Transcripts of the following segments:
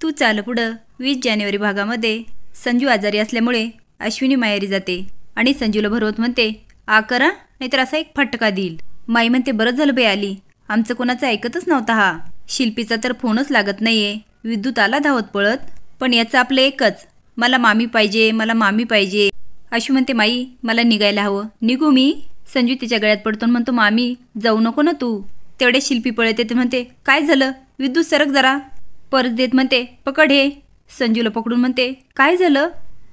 तू चाल पुढं वीस जानेवारी भागामध्ये संजू आजारी असल्यामुळे अश्विनी मायारी जाते आणि संजूला भरवत म्हणते आ करा नाहीतर असा एक फटका देईल माई म्हणते बरं झालं बाई आली आमचं कोणाचं ऐकतच नव्हता हा शिल्पीचा तर फोनच लागत नाहीये विद्युत आला धावत पळत पण याचं आपलं एकच मला मामी पाहिजे मला मामी पाहिजे अशी म्हणते माई मला निघायला हवं निघू मी संजू तिच्या गळ्यात पडतो म्हणतो मामी जाऊ नको ना तू तेवढे शिल्पी पळते ते म्हणते काय झालं विद्युत सरक जरा पर्स देत म्हणते पकड हे संजूला पकडून म्हणते काय झालं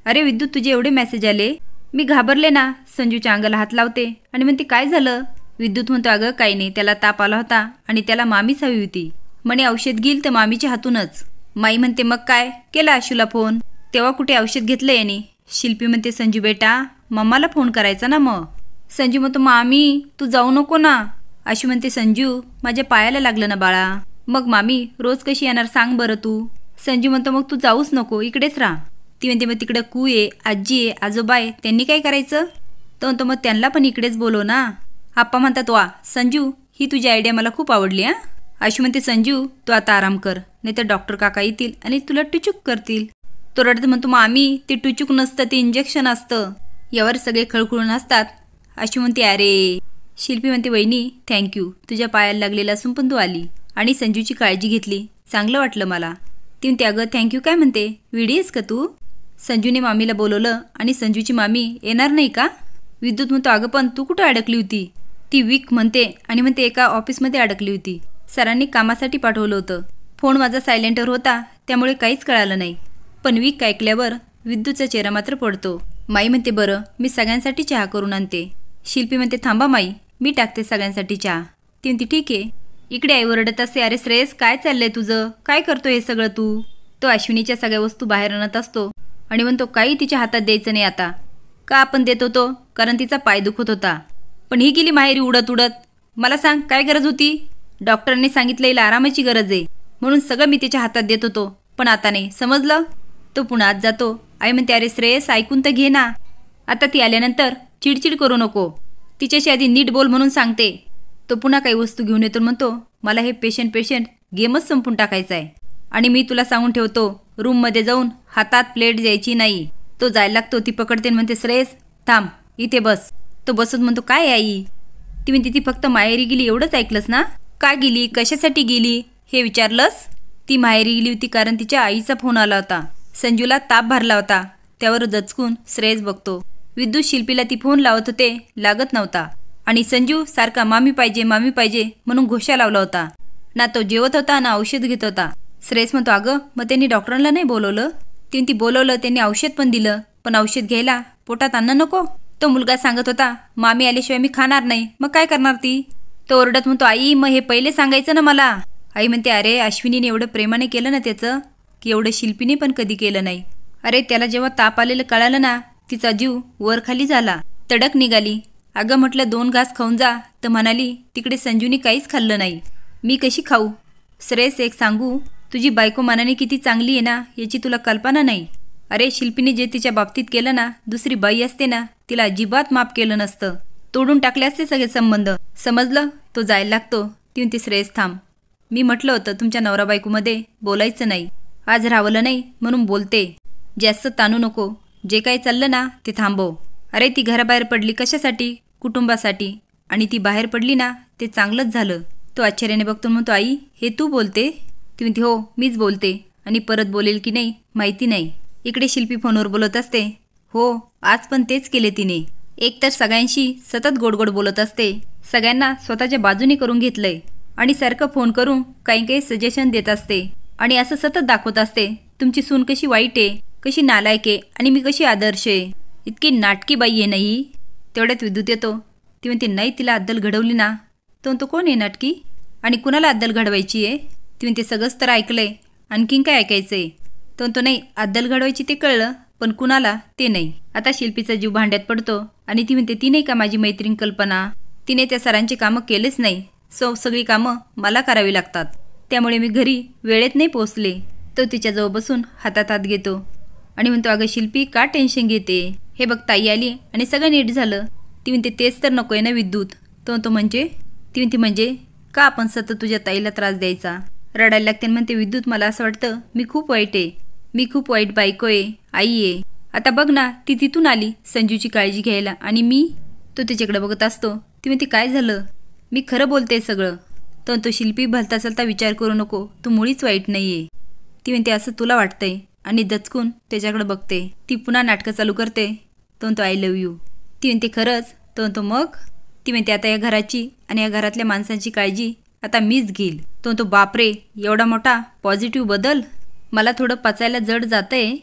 अरे विद्युत तुझे एवढे मेसेज आले मी घाबरले ना संजूच्या अंगाला हात लावते आणि म्हणते काय झालं विद्युत म्हणतो अगं काही नाही त्याला ताप आला होता आणि त्याला मामीच हवी होती म्हणे औषध घेईल तर मामीच्या हातूनच माई म्हणते मग काय केला आशूला फोन तेव्हा कुठे औषध घेतलं याने शिल्पी म्हणते संजू बेटा मम्माला फोन करायचा ना मग संजू म्हणतो मामी तू जाऊ नको ना अशी म्हणते संजू माझ्या पायाला लागलं ना बाळा मग मामी रोज कशी येणार सांग बरं तू संजू म्हणतो मग तू जाऊच नको इकडेच राहा ती म्हणते मग तिकडं कू आहे आजी आहे आजोबा आहे त्यांनी काय करायचं तो म्हणतो मग त्यांना पण इकडेच बोलव ना आप्पा म्हणतात वा संजू ही तुझी आयडिया मला खूप आवडली हां अशी म्हणते संजू तू आता आराम कर नाही तर डॉक्टर काका येतील आणि तुला टुचूक करतील तो रडत म्हणतो मामी ते टुचूक नसतं ते इंजेक्शन असतं यावर सगळे खळखळून असतात अशी म्हणते अरे शिल्पी म्हणते वहिनी थँक्यू तुझ्या पायाला लागलेला असून पण तू आली आणि संजूची काळजी घेतली चांगलं वाटलं मला ती त्याग थँक्यू काय म्हणते आहेस का तू संजूने मामीला बोलवलं आणि संजूची मामी येणार नाही का विद्युत म्हणतो अगं पण तू कुठं अडकली होती ती वीक म्हणते आणि म्हणते एका ऑफिसमध्ये अडकली होती सरांनी कामासाठी पाठवलं होतं फोन माझा सायलेंटर होता त्यामुळे काहीच कळालं नाही पण वीक ऐकल्यावर विद्युतचा चेहरा मात्र पडतो माई म्हणते बरं मी सगळ्यांसाठी चहा करून आणते शिल्पी म्हणते थांबा माई मी टाकते सगळ्यांसाठी चहा ती म्हणते ठीक आहे इकडे आई वरडत असते अरे श्रेयस काय चाललंय तुझं काय करतो हे सगळं तू तो अश्विनीच्या सगळ्या वस्तू बाहेर आणत असतो आणि म्हणतो काही तिच्या हातात द्यायचं नाही आता का आपण देत होतो कारण तिचा पाय दुखत होता पण ही गेली माहेरी उडत उडत मला सांग काय गरज होती डॉक्टरांनी सांगितलं हिला आरामाची गरज आहे म्हणून सगळं मी तिच्या हातात देत होतो पण आता नाही समजलं तो पुन्हा आत जातो आई म्हणते अरे श्रेयस ऐकून तर घे ना आता ती आल्यानंतर चिडचिड करू नको तिच्याशी आधी नीट बोल म्हणून सांगते तो पुन्हा काही वस्तू घेऊन येतो म्हणतो मला हे पेशंट पेशंट गेमच संपून टाकायचा आहे आणि मी तुला सांगून ठेवतो रूममध्ये जाऊन हातात प्लेट द्यायची नाही तो जायला लागतो ती पकडते म्हणते श्रेयस थांब इथे बस तो बसत म्हणतो काय आई तुम्ही तिथे फक्त माहेरी गेली एवढंच ऐकलंस ना का गेली कशासाठी गेली हे विचारलंस ती माहेरी गेली होती कारण तिच्या आईचा फोन आला होता संजूला ताप भरला होता त्यावर दचकून श्रेयस बघतो विद्युत शिल्पीला ती फोन लावत होते लागत नव्हता आणि संजू सारखा मामी पाहिजे मामी पाहिजे म्हणून घोषा लावला होता ना तो जेवत होता ना औषध घेत होता श्रेयस म्हणतो अगं मग त्यांनी डॉक्टरांना नाही बोलवलं तिने ती बोलवलं त्यांनी औषध पण दिलं पण औषध घ्यायला पोटात आणणं नको तो मुलगा सांगत होता मामी आल्याशिवाय मी खाणार नाही मग काय करणार ती तो ओरडत म्हणतो आई मग हे पहिले सांगायचं ना मला आई म्हणते अरे अश्विनीने एवढं प्रेमाने केलं ना त्याचं की एवढं शिल्पीने पण कधी केलं नाही अरे त्याला जेव्हा ताप आलेलं कळालं ना तिचा जीव वरखाली झाला तडक निघाली अगं म्हटलं दोन घास खाऊन जा तर म्हणाली तिकडे संजूनी काहीच खाल्लं नाही मी कशी खाऊ श्रेयस एक सांगू तुझी बायको मनाने किती चांगली आहे ना याची तुला कल्पना नाही अरे शिल्पीने जे तिच्या बाबतीत केलं ना दुसरी बाई असते ना तिला अजिबात माफ केलं नसतं तोडून टाकले असते सगळे संबंध समजलं तो जायला लागतो तीन ते श्रेयस थांब मी म्हटलं होतं तुमच्या नवरा बायकोमध्ये बोलायचं नाही आज रावलं नाही म्हणून बोलते जास्त ताणू नको जे काही चाललं ना ते थांबव अरे ती घराबाहेर पडली कशासाठी कुटुंबासाठी आणि ती बाहेर पडली ना ते चांगलंच झालं तो आश्चर्याने बघतो म्हणतो आई हे तू बोलते ती म्हणते हो मीच बोलते आणि परत बोलेल की नाही माहिती नाही इकडे शिल्पी फोनवर बोलत असते हो आज पण तेच केले तिने एक तर सगळ्यांशी सतत गोडगोड बोलत असते सगळ्यांना स्वतःच्या बाजूने करून घेतलंय आणि सारखं फोन करून काही काही सजेशन देत असते आणि असं सतत दाखवत असते तुमची सून कशी वाईट आहे कशी नालायक आहे आणि मी कशी आदर्श आहे इतकी नाटकी बाई आहे नाही तेवढ्यात विद्युत येतो ती म्हणते नाही तिला अद्दल घडवली ना तो म्हणतो कोण आहे नाटकी आणि कुणाला अद्दल घडवायची आहे ती म्हणते सगळंच तर ऐकलं आहे आणखीन काय ऐकायचं आहे तो म्हणतो नाही अद्दल घडवायची ते कळलं पण कुणाला ते नाही आता शिल्पीचा जीव भांड्यात पडतो आणि ती म्हणते ती नाही का माझी मैत्रीण कल्पना तिने त्या सरांची कामं केलेच नाही सो सगळी कामं मला करावी लागतात त्यामुळे मी घरी वेळेत नाही पोचले तो तिच्याजवळ बसून हातात हात घेतो आणि म्हणतो अगं शिल्पी का टेन्शन घेते हे बघ ताई आली आणि सगळं नीट झालं ती म्हणते तेच तर नको आहे ना विद्युत तो तो म्हणजे ती म्हणते म्हणजे का आपण सतत तुझ्या ताईला त्रास द्यायचा रडायला लागते म्हणते विद्युत मला असं वाटतं मी खूप वाईट आहे मी खूप वाईट बायको आहे आई आहे आता बघ ना ती तिथून आली संजूची काळजी घ्यायला आणि मी तो तिच्याकडे बघत असतो ती म्हणते काय झालं मी खरं बोलते सगळं तर तो शिल्पी भलता चलता विचार करू नको तू मुळीच वाईट नाही आहे ती म्हणते असं तुला वाटतंय आणि दचकून त्याच्याकडे बघते ती पुन्हा नाटकं चालू करते तो म्हणतो आय लव्ह यू ती म्हणते खरंच तो म्हणतो मग ती म्हणते आता या घराची आणि या घरातल्या माणसांची काळजी आता मीच घेईल तो म्हणतो बापरे एवढा मोठा पॉझिटिव्ह बदल मला थोडं पचायला जड जातं आहे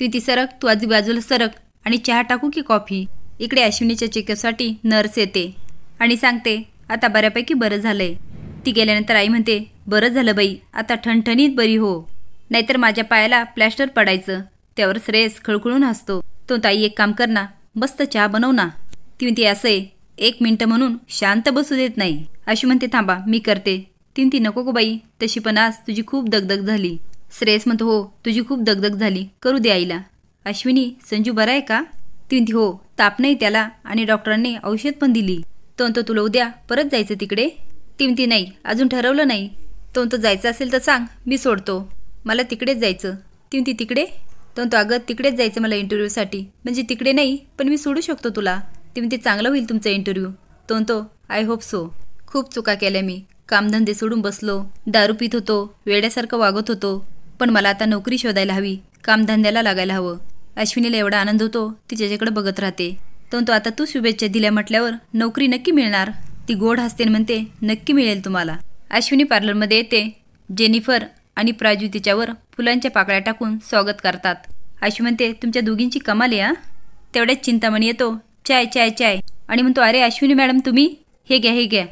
ती ती सरक तू आजूबाजूला बाजूला सरक आणि चहा टाकू की कॉफी इकडे अश्विनीच्या चेकअपसाठी नर्स येते आणि सांगते आता बऱ्यापैकी बरं झालंय ती गेल्यानंतर आई म्हणते बरं झालं बाई आता ठणठणीत बरी हो नाहीतर माझ्या पायाला प्लॅस्टर पडायचं त्यावर श्रेयस खळखळून हसतो तो ताई एक काम कर ना मस्त चहा बनव ना ती असे एक मिनटं म्हणून शांत बसू देत नाही अशी म्हणते थांबा मी करते तीन नको गो बाई तशी पण आज तुझी खूप दगदग झाली श्रेयस म्हणतो हो तुझी खूप दगदग झाली करू दे आईला अश्विनी संजू बरा आहे का ती हो ताप नाही त्याला आणि डॉक्टरांनी औषध पण दिली तो म्हणतो तुला उद्या परत जायचं तिकडे ती नाही अजून ठरवलं नाही तो म्हणतो जायचं असेल तर सांग मी सोडतो मला तिकडेच जायचं ती ती तिकडे तर तो अगं तिकडेच जायचं मला इंटरव्ह्यूसाठी म्हणजे तिकडे नाही पण मी सोडू शकतो तुला ती म्हणते चांगलं होईल तुमचा इंटरव्ह्यू तो आय होप सो खूप चुका केल्या मी कामधंदे सोडून बसलो दारू पित होतो वेड्यासारखं वागत होतो पण मला आता नोकरी शोधायला हवी कामधंद्याला लागायला हवं अश्विनीला एवढा आनंद होतो ती ज्याच्याकडे बघत राहते तर आता तू शुभेच्छा दिल्या म्हटल्यावर नोकरी नक्की मिळणार ती गोड हसते म्हणते नक्की मिळेल तुम्हाला अश्विनी पार्लरमध्ये येते जेनिफर आणि प्राजू तिच्यावर फुलांच्या पाकळ्या टाकून स्वागत करतात आशी म्हणते तुमच्या दोघींची कमाल आहे तेवढ्याच चिंतामणी येतो चाय चाय चाय आणि म्हणतो अरे अश्विनी मॅडम तुम्ही हे घ्या हे घ्या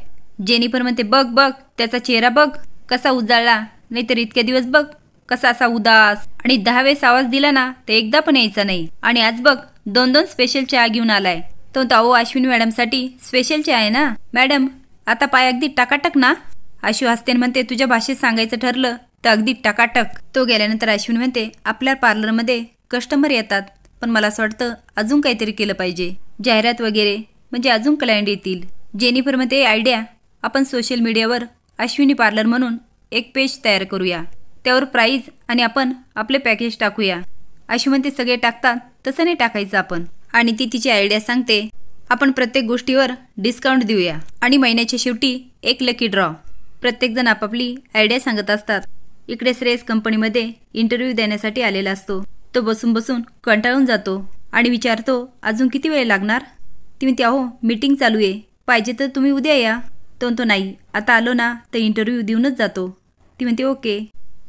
जेनिफर म्हणते बघ बघ त्याचा चेहरा बघ कसा उजाळला नाहीतर इतके दिवस बघ कसा असा उदास आणि दहा वेळेस आवाज दिला ना ते एकदा पण यायचा नाही आणि आज बघ दोन दोन स्पेशल चहा घेऊन आलाय तो अहो अश्विनी मॅडमसाठी स्पेशल चहा आहे ना मॅडम आता पाय अगदी टाकाटक ना आशु हस्तेन म्हणते तुझ्या भाषेत सांगायचं ठरलं तर अगदी टाकाटक तो गेल्यानंतर अश्विन म्हणते आपल्या पार्लरमध्ये कस्टमर येतात पण मला असं वाटतं अजून काहीतरी केलं पाहिजे जाहिरात वगैरे म्हणजे अजून क्लायंट येतील जेनिफर म्हणते आयडिया आपण सोशल मीडियावर अश्विनी पार्लर म्हणून एक पेज तयार करूया त्यावर प्राईज आणि आपण आपले पॅकेज टाकूया अशी म्हणते सगळे टाकतात तसं नाही टाकायचं आपण आणि ती तिची आयडिया सांगते आपण प्रत्येक गोष्टीवर डिस्काउंट देऊया आणि महिन्याच्या शेवटी एक लकी ड्रॉ प्रत्येकजण आपापली आयडिया सांगत असतात इकडे श्रेयस कंपनीमध्ये इंटरव्ह्यू देण्यासाठी आलेला असतो तो बसून बसून कंटाळून जातो आणि विचारतो अजून किती वेळ लागणार ती म्हणते अहो मीटिंग चालू आहे पाहिजे तर तुम्ही उद्या या तो म्हणतो नाही आता आलो ना तर इंटरव्ह्यू देऊनच जातो ती म्हणते ओके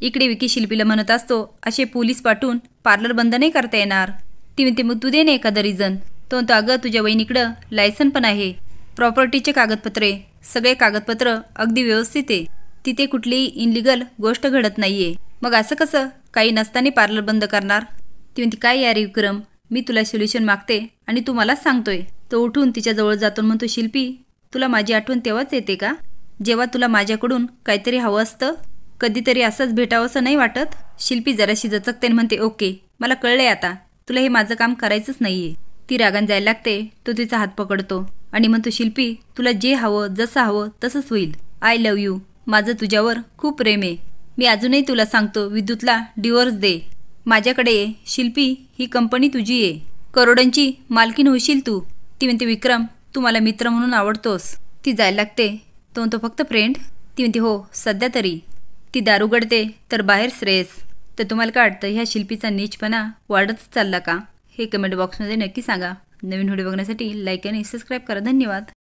इकडे विकी शिल्पीला म्हणत असतो असे पोलीस पाठवून पार्लर बंद नाही करता येणार ती म्हणते मग तू दे ना एखादं रिझन तो म्हणतो अगं तुझ्या वहिनीकडं लायसन पण आहे प्रॉपर्टीचे कागदपत्रे सगळे कागदपत्र अगदी व्यवस्थित आहे तिथे कुठलीही इनलिगल गोष्ट घडत नाहीये मग असं कसं काही नसताना पार्लर बंद करणार ती म्हणते काय यार विक्रम मी तुला सोल्युशन मागते आणि तू मला सांगतोय तो उठून तिच्या जवळ जातो म्हणतो शिल्पी तुला माझी आठवण तेव्हाच येते का जेव्हा तुला माझ्याकडून काहीतरी हवं असतं कधीतरी असंच भेटावं असं नाही वाटत शिल्पी जराशी जचकते आणि म्हणते ओके मला कळले आता तुला हे माझं काम करायचंच नाहीये ती रागान जायला लागते तो तिचा हात पकडतो आणि म्हणतो शिल्पी तुला जे हवं जसं हवं तसंच होईल आय लव्ह यू माझं तुझ्यावर खूप प्रेम आहे मी अजूनही तुला सांगतो विद्युतला डिवोर्स दे माझ्याकडे ये शिल्पी ही कंपनी तुझी आहे करोडांची मालकीन होशील तू ती म्हणते विक्रम तू मला मित्र म्हणून आवडतोस ती जायला लागते तो तो फक्त फ्रेंड ती म्हणते हो सध्या तरी ती दारू गडते तर बाहेर श्रेयस तर तुम्हाला काय वाटतं ह्या शिल्पीचा नीचपणा वाढतच चालला का हे कमेंट बॉक्समध्ये नक्की सांगा नवीन व्हिडिओ बघण्यासाठी लाईक आणि सबस्क्राईब करा धन्यवाद